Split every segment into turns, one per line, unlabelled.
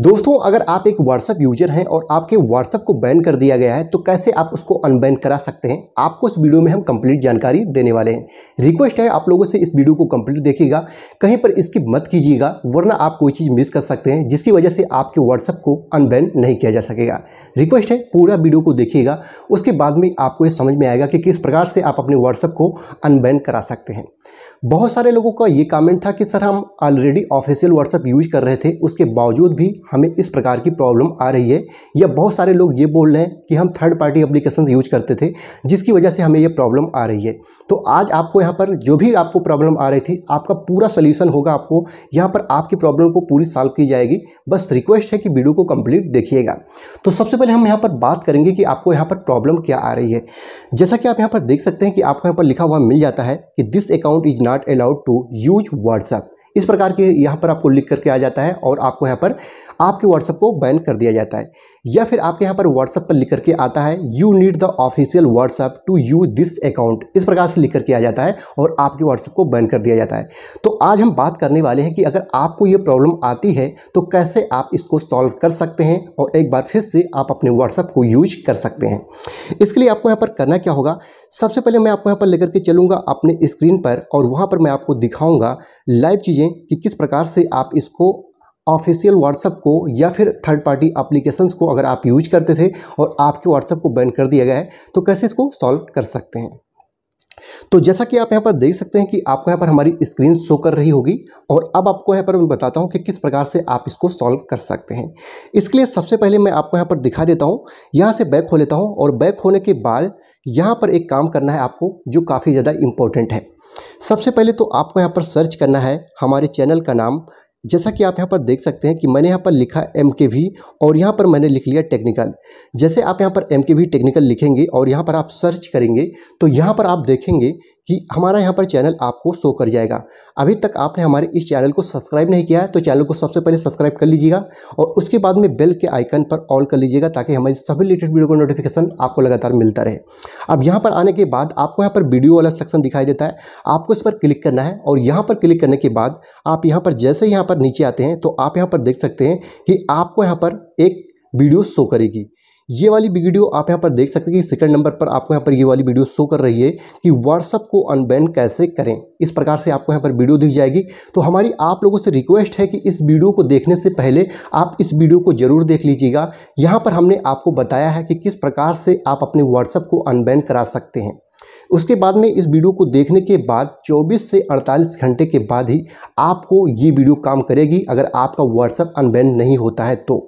दोस्तों अगर आप एक व्हाट्सएप यूजर हैं और आपके व्हाट्सएप को बैन कर दिया गया है तो कैसे आप उसको अनबैन करा सकते हैं आपको इस वीडियो में हम कंप्लीट जानकारी देने वाले हैं रिक्वेस्ट है आप लोगों से इस वीडियो को कंप्लीट देखिएगा कहीं पर इसकी मत कीजिएगा वरना आप कोई चीज़ मिस कर सकते हैं जिसकी वजह से आपके व्हाट्सएप को अनबैन नहीं किया जा सकेगा रिक्वेस्ट है पूरा वीडियो को देखिएगा उसके बाद में आपको ये समझ में आएगा कि किस प्रकार से आप अपने व्हाट्सएप को अनबैन करा सकते हैं बहुत सारे लोगों का ये कामेंट था कि सर हम ऑलरेडी ऑफिशियल व्हाट्सएप यूज कर रहे थे उसके बावजूद भी हमें इस प्रकार की प्रॉब्लम आ रही है या बहुत सारे लोग ये बोल रहे हैं कि हम थर्ड पार्टी अप्लीकेशन यूज करते थे जिसकी वजह से हमें ये प्रॉब्लम आ रही है तो आज आपको यहाँ पर जो भी आपको प्रॉब्लम आ रही थी आपका पूरा सोल्यूशन होगा आपको यहाँ पर आपकी प्रॉब्लम को पूरी सॉल्व की जाएगी बस रिक्वेस्ट है कि वीडियो को कंप्लीट देखिएगा तो सबसे पहले हम यहाँ पर बात करेंगे कि आपको यहाँ पर प्रॉब्लम क्या आ रही है जैसा कि आप यहाँ पर देख सकते हैं कि आपको यहाँ पर लिखा हुआ मिल जाता है कि this account is not allowed to use WhatsApp इस प्रकार के यहाँ पर आपको लिख करके आ जाता है और आपको यहाँ पर आपके व्हाट्सअप को बैन कर दिया जाता है या फिर आपके यहाँ पर व्हाट्सअप पर लिख करके आता है you need the official WhatsApp to use this account इस प्रकार से लिख करके आ जाता है और आपके व्हाट्सअप को बैन कर दिया जाता है तो आज हम बात करने वाले हैं कि अगर आपको ये प्रॉब्लम आती है तो कैसे आप इसको सॉल्व कर सकते हैं और एक बार फिर से आप अपने व्हाट्सअप को यूज कर सकते हैं इसके लिए आपको यहाँ पर करना क्या होगा सबसे पहले मैं आपको यहाँ पर लेकर के चलूँगा अपने स्क्रीन पर और वहाँ पर मैं आपको दिखाऊँगा लाइव चीज़ें कि किस प्रकार से आप इसको ऑफिशियल व्हाट्सअप को या फिर थर्ड पार्टी अप्लीकेशंस को अगर आप यूज करते थे और आपके व्हाट्सअप को बैन कर दिया गया है तो कैसे इसको सॉल्व कर सकते हैं तो जैसा कि आप यहाँ पर देख सकते हैं कि आपको यहाँ पर हमारी स्क्रीन शो कर रही होगी और अब आपको यहाँ पर मैं बताता हूँ कि किस प्रकार से आप इसको सॉल्व कर सकते हैं इसके लिए सबसे पहले मैं आपको यहाँ पर दिखा देता हूँ यहाँ से बैक हो लेता हूँ और बैक होने के बाद यहाँ पर एक काम करना है आपको जो काफ़ी ज़्यादा इंपॉर्टेंट है सबसे पहले तो आपको यहाँ पर सर्च करना है हमारे चैनल का नाम जैसा कि आप यहाँ पर देख सकते हैं कि मैंने यहाँ पर लिखा एम के वी और यहाँ पर मैंने लिख लिया टेक्निकल जैसे आप यहाँ पर एम के वी टेक्निकल लिखेंगे और यहाँ पर आप सर्च करेंगे तो यहाँ पर आप देखेंगे कि हमारा यहाँ पर चैनल आपको शो कर जाएगा अभी तक आपने हमारे इस चैनल को सब्सक्राइब नहीं किया है तो चैनल को सबसे पहले सब्सक्राइब कर लीजिएगा और उसके बाद में बेल के आइकन पर ऑल कर लीजिएगा ताकि हमारी सभी रिलेटेड वीडियो का नोटिफिकेशन आपको लगातार मिलता रहे अब यहाँ पर आने के बाद आपको यहाँ पर वीडियो वाला सेक्शन दिखाई देता है आपको इस पर क्लिक करना है और यहाँ पर क्लिक करने के बाद आप यहाँ पर जैसे यहाँ पर नीचे आते हैं तो आप यहाँ पर देख सकते हैं कि आपको यहाँ पर एक वीडियो शो करेगी ये वाली वीडियो आप यहाँ पर देख सकते हैं कि सेकंड नंबर पर आपको यहाँ पर ये वाली वीडियो शो कर रही है कि व्हाट्सअप को अनबैन कैसे करें इस प्रकार से आपको यहाँ पर वीडियो दिख जाएगी तो हमारी आप लोगों से रिक्वेस्ट है कि इस वीडियो को देखने से पहले आप इस वीडियो को जरूर देख लीजिएगा यहाँ पर हमने आपको बताया है कि किस प्रकार से आप अपने व्हाट्सअप को अनबैन करा सकते हैं उसके बाद में इस वीडियो को देखने के बाद 24 से 48 घंटे के बाद ही आपको ये वीडियो काम करेगी अगर आपका व्हाट्सअप अनबैन नहीं होता है तो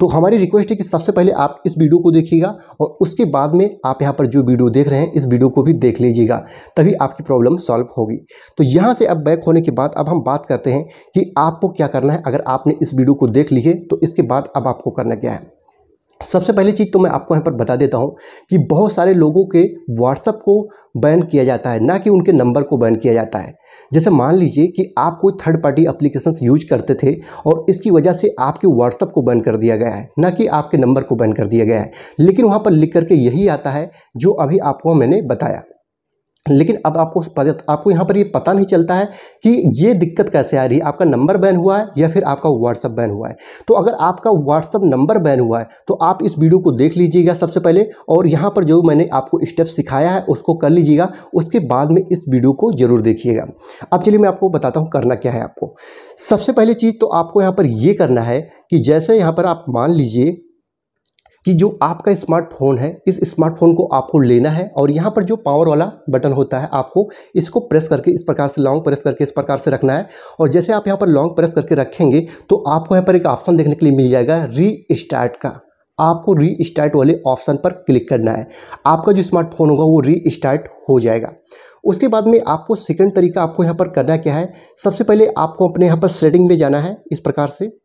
तो हमारी रिक्वेस्ट है कि सबसे पहले आप इस वीडियो को देखिएगा और उसके बाद में आप यहाँ पर जो वीडियो देख रहे हैं इस वीडियो को भी देख लीजिएगा तभी आपकी प्रॉब्लम सॉल्व होगी तो यहाँ से अब बैक होने के बाद अब हम बात करते हैं कि आपको क्या करना है अगर आपने इस वीडियो को देख ली है तो इसके बाद अब आपको करना क्या है सबसे पहली चीज़ तो मैं आपको यहाँ पर बता देता हूँ कि बहुत सारे लोगों के व्हाट्सअप को बैन किया जाता है ना कि उनके नंबर को बैन किया जाता है जैसे मान लीजिए कि आप कोई थर्ड पार्टी अप्लीकेशन यूज करते थे और इसकी वजह से आपके व्हाट्सअप को बैन कर दिया गया है ना कि आपके नंबर को बैन कर दिया गया है लेकिन वहाँ पर लिख करके यही आता है जो अभी आपको मैंने बताया लेकिन अब आपको आपको यहाँ पर ये पता नहीं चलता है कि ये दिक्कत कैसे आ रही है आपका नंबर बैन हुआ है या फिर आपका व्हाट्सअप बैन हुआ है तो अगर आपका व्हाट्सअप नंबर बैन हुआ है तो आप इस वीडियो को देख लीजिएगा सबसे पहले और यहाँ पर जो मैंने आपको स्टेप सिखाया है उसको कर लीजिएगा उसके बाद में इस वीडियो को जरूर देखिएगा अब चलिए मैं आपको बताता हूँ करना क्या है आपको सबसे पहले चीज़ तो आपको यहाँ पर ये करना है कि जैसे यहाँ पर आप मान लीजिए कि जो आपका स्मार्टफोन है इस स्मार्टफोन को आपको लेना है और यहाँ पर जो पावर वाला बटन होता है आपको इसको प्रेस करके इस प्रकार से लॉन्ग प्रेस करके इस प्रकार से रखना है और जैसे आप यहाँ पर लॉन्ग प्रेस करके रखेंगे तो आपको यहाँ पर एक ऑप्शन देखने के लिए मिल जाएगा री का आपको री स्टार्ट वाले ऑप्शन पर क्लिक करना है आपका जो स्मार्टफोन होगा वो री स्टार्ट हो जाएगा उसके बाद में आपको सेकेंड तरीका आपको यहाँ पर करना क्या है सबसे पहले आपको अपने यहाँ पर सेटिंग में जाना है इस प्रकार से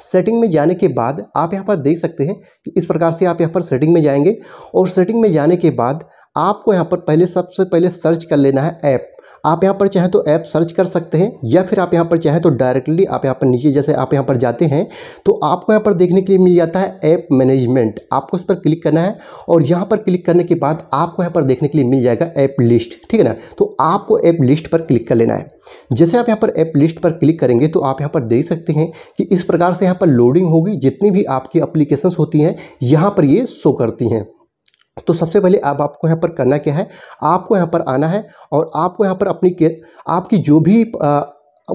सेटिंग में जाने के बाद आप यहाँ पर देख सकते हैं कि इस प्रकार से आप यहाँ पर सेटिंग में जाएंगे और सेटिंग में जाने के बाद आपको यहाँ पर पहले सबसे पहले सर्च कर लेना है ऐप आप यहाँ पर चाहें तो ऐप सर्च कर सकते हैं या फिर आप यहाँ पर चाहें तो डायरेक्टली आप यहाँ पर नीचे जैसे आप यहाँ पर जाते हैं तो आपको यहाँ पर देखने के लिए मिल जाता है ऐप मैनेजमेंट आपको उस पर क्लिक करना है और यहाँ पर क्लिक करने के बाद आपको यहाँ पर देखने के लिए मिल जाएगा ऐप लिस्ट ठीक है ना तो आपको ऐप लिस्ट पर क्लिक कर लेना है जैसे आप यहाँ पर ऐप लिस्ट पर क्लिक करेंगे तो आप यहाँ पर देख सकते हैं कि इस प्रकार से यहाँ पर लोडिंग होगी जितनी भी आपकी अप्लीकेशंस होती हैं यहाँ पर ये शो करती हैं तो सबसे पहले अब आप आपको यहाँ पर करना क्या है आपको यहाँ पर आना है और आपको यहाँ पर अपनी के आपकी जो भी आ,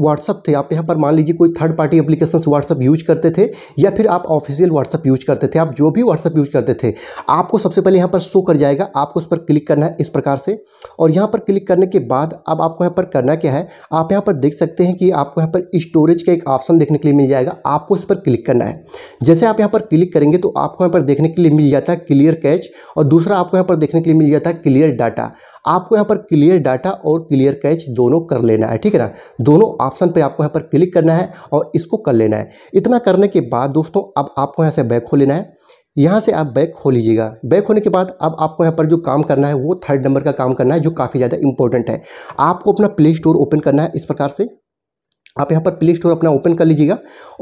व्हाट्सअप थे आप यहाँ पर मान लीजिए कोई third party application WhatsApp use करते थे या फिर आप ऑफिशियल व्हाट्सअप यूज करते थे आप जो भी व्हाट्सअप यूज करते थे आपको सबसे पहले यहाँ पर शो कर जाएगा आपको उस पर क्लिक करना है इस प्रकार से और यहाँ पर क्लिक करने के बाद अब आपको यहाँ पर करना क्या है आप यहाँ पर देख सकते हैं कि आपको यहाँ पर स्टोरेज का एक ऑप्शन देखने के लिए मिल जाएगा आपको इस पर क्लिक करना है जैसे आप यहाँ पर क्लिक करेंगे तो आपको यहाँ पर देखने के लिए मिल जाता है क्लियर कैच और दूसरा आपको यहाँ पर देखने के लिए मिल जाता है क्लियर डाटा आपको यहाँ पर क्लियर डाटा और क्लियर कैच दोनों कर लेना है ठीक है ना दोनों ऑप्शन पे आपको यहाँ पर क्लिक करना है और इसको कर लेना है इतना करने के बाद दोस्तों अब आपको यहाँ से बैक खो लेना है यहाँ से आप बैक खो लीजिएगा बैक होने के बाद अब आपको यहाँ पर जो काम करना है वो थर्ड नंबर का काम करना है जो काफ़ी ज़्यादा इंपॉर्टेंट है आपको अपना प्ले स्टोर ओपन करना है इस प्रकार से आप यहाँ पर प्ले स्टोर अपना ओपन कर लीजिएगा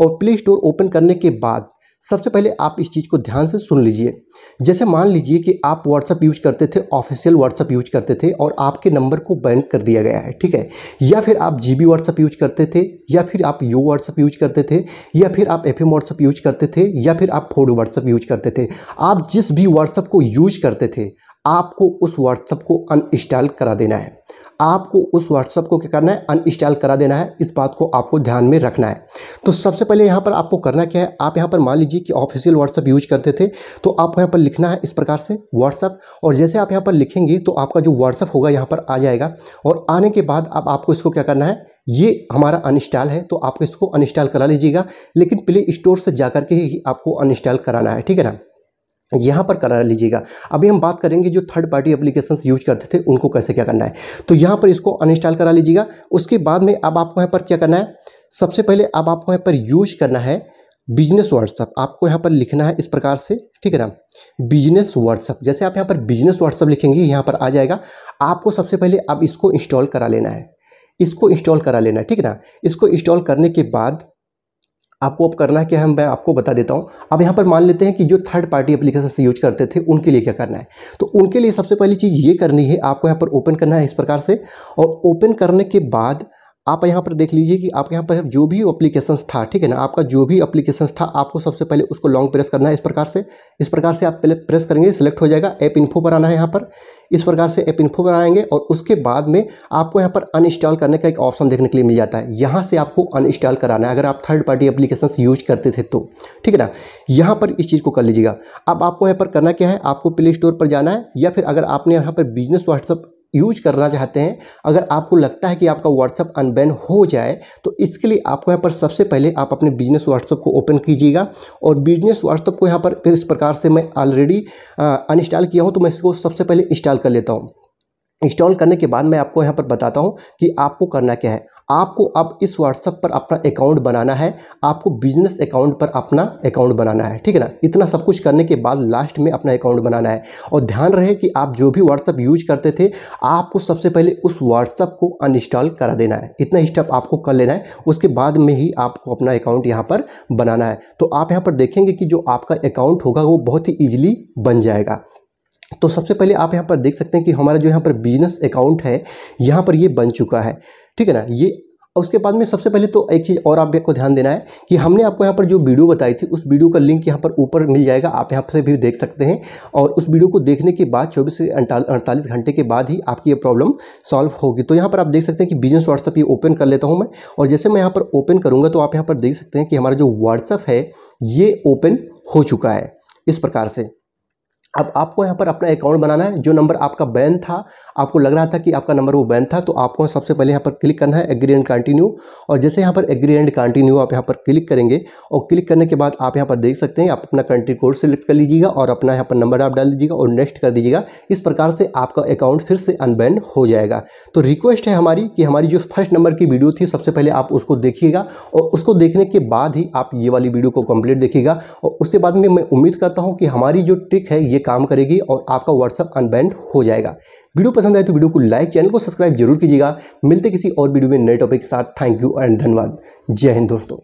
और प्ले स्टोर ओपन करने के बाद सबसे पहले आप इस चीज़ को ध्यान से सुन लीजिए जैसे मान लीजिए कि आप व्हाट्सअप यूज करते थे ऑफिशियल व्हाट्सअप यूज करते थे और आपके नंबर को बैन कर दिया गया है ठीक है या फिर आप जी बी व्हाट्सअप यूज करते थे या फिर आप यू व्हाट्सअप यूज करते थे या फिर आप एफ एम व्हाट्सअप यूज करते थे या फिर आप फोड व्हाट्सअप यूज करते थे आप जिस भी व्हाट्सअप को यूज करते थे आपको उस व्हाट्सअप को अनइंस्टॉल करा देना है आपको उस व्हाट्सअप को क्या करना है अनइंस्टॉल करा देना है इस बात को आपको ध्यान में रखना है तो सबसे पहले यहाँ पर आपको करना क्या है आप यहाँ पर मान लीजिए कि ऑफिशियल व्हाट्सअप यूज करते थे तो आपको यहाँ पर लिखना है इस प्रकार से व्हाट्सअप और जैसे आप यहाँ पर लिखेंगे तो आपका जो व्हाट्सअप होगा यहाँ पर आ जाएगा और आने के बाद अब आपको इसको क्या करना है ये हमारा अनइंस्टॉल है तो आप इसको अनइंस्टॉल करा लीजिएगा लेकिन प्ले स्टोर से जा के ही आपको अनइंस्टॉल कराना है ठीक है ना यहाँ पर करा लीजिएगा अभी हम बात करेंगे जो थर्ड पार्टी एप्लीकेशन यूज करते थे उनको कैसे क्या करना है तो यहाँ पर इसको अनइंस्टॉल करा लीजिएगा उसके बाद में अब आपको यहाँ पर क्या करना है सबसे पहले अब आपको यहाँ पर यूज करना है बिजनेस व्हाट्सअप आपको यहाँ पर लिखना है इस प्रकार से ठीक है ना बिजनेस व्हाट्सअप जैसे आप यहाँ पर बिजनेस व्हाट्सअप लिखेंगे यहाँ पर आ जाएगा आपको सबसे पहले अब इसको इंस्टॉल करा लेना है इसको इंस्टॉल करा लेना है ठीक है ना इसको इंस्टॉल करने के बाद आपको अब करना क्या है मैं आपको बता देता हूँ अब यहाँ पर मान लेते हैं कि जो थर्ड पार्टी एप्लीकेशन से यूज करते थे उनके लिए क्या करना है तो उनके लिए सबसे पहली चीज़ ये करनी है आपको यहाँ पर ओपन करना है इस प्रकार से और ओपन करने के बाद आप यहाँ पर देख लीजिए कि आपके यहाँ पर जो भी एप्लीकेशन था ठीक है ना आपका जो भी एप्लीकेशन था आपको सबसे पहले उसको लॉन्ग प्रेस करना है इस प्रकार से इस प्रकार से आप पहले प्रेस करेंगे सिलेक्ट हो जाएगा ऐप इन्फो पर आना है यहाँ पर इस प्रकार से ऐप इन्फो पर आएंगे और उसके बाद में आपको यहाँ पर अनइंस्टॉल करने का एक ऑप्शन देखने के लिए मिल जाता है यहाँ से आपको अनइंस्टॉल कराना है अगर आप थर्ड पार्टी एप्लीकेशन यूज करते थे तो ठीक है ना यहाँ पर इस चीज़ को कर लीजिएगा अब आपको यहाँ पर करना क्या है आपको प्ले स्टोर पर जाना है या फिर अगर आपने यहाँ पर बिजनेस व्हाट्सअप यूज करना चाहते हैं अगर आपको लगता है कि आपका व्हाट्सअप अनबैन हो जाए तो इसके लिए आपको यहाँ पर सबसे पहले आप अपने बिजनेस व्हाट्सअप को ओपन कीजिएगा और बिजनेस व्हाट्सअप को यहाँ पर इस प्रकार से मैं ऑलरेडी अनइंस्टॉल किया हूँ तो मैं इसको सबसे पहले इंस्टॉल कर लेता हूँ इंस्टॉल करने के बाद मैं आपको यहाँ पर बताता हूँ कि आपको करना क्या है आपको अब इस व्हाट्सएप पर अपना अकाउंट बनाना है आपको बिजनेस अकाउंट पर अपना अकाउंट बनाना है ठीक है ना इतना सब कुछ करने के बाद लास्ट में अपना अकाउंट बनाना है और ध्यान रहे कि आप जो भी व्हाट्सएप यूज करते थे आपको सबसे पहले उस व्हाट्सएप को अनइंस्टॉल करा देना है इतना स्टेप आपको कर लेना है उसके बाद में ही आपको अपना अकाउंट यहाँ पर बनाना है तो आप यहाँ पर देखेंगे कि जो आपका अकाउंट होगा वो बहुत ही ईजिली बन जाएगा तो सबसे पहले आप यहाँ पर देख सकते हैं कि हमारा जो यहाँ पर बिजनेस अकाउंट है यहाँ पर ये बन चुका है ठीक है ना ये उसके बाद में सबसे पहले तो एक चीज़ और आपको ध्यान देना है कि हमने आपको यहाँ पर जो वीडियो बताई थी उस वीडियो का लिंक यहाँ पर ऊपर मिल जाएगा आप यहाँ से भी देख सकते हैं और उस वीडियो को देखने के बाद चौबीस से अड़तालीस घंटे के बाद ही आपकी ये प्रॉब्लम सॉल्व होगी तो यहाँ पर आप देख सकते हैं कि बिजनेस व्हाट्सअप ये ओपन कर लेता हूँ मैं और जैसे मैं यहाँ पर ओपन करूँगा तो आप यहाँ पर देख सकते हैं कि हमारा जो व्हाट्सअप है ये ओपन हो चुका है इस प्रकार से अब आपको यहाँ पर अपना अकाउंट बनाना है जो नंबर आपका बैन था आपको लग रहा था कि आपका नंबर वो बैन था तो आपको सबसे पहले यहाँ पर क्लिक करना है एग्री एंड कंटिन्यू और जैसे यहाँ पर एग्री एंड कंटिन्यू आप यहाँ पर क्लिक करेंगे और क्लिक करने के बाद आप यहाँ पर देख सकते हैं आप अपना कंट्री कोड सेलेक्ट कर लीजिएगा और अपना यहाँ पर नंबर आप डाल दीजिएगा और नेक्स्ट कर दीजिएगा इस प्रकार से आपका अकाउंट फिर से अनबैन हो जाएगा तो रिक्वेस्ट है हमारी कि हमारी जो फर्स्ट नंबर की वीडियो थी सबसे पहले आप उसको देखिएगा और उसको देखने के बाद ही आप ये वाली वीडियो को कंप्लीट देखिएगा और उसके बाद में मैं उम्मीद करता हूँ कि हमारी जो ट्रिक है ये काम करेगी और आपका व्हाट्सअप अनबैंड हो जाएगा वीडियो पसंद आए तो वीडियो को लाइक चैनल को सब्सक्राइब जरूर कीजिएगा मिलते किसी और वीडियो में नए टॉपिक के साथ थैंक यू एंड धन्यवाद जय हिंद दोस्तों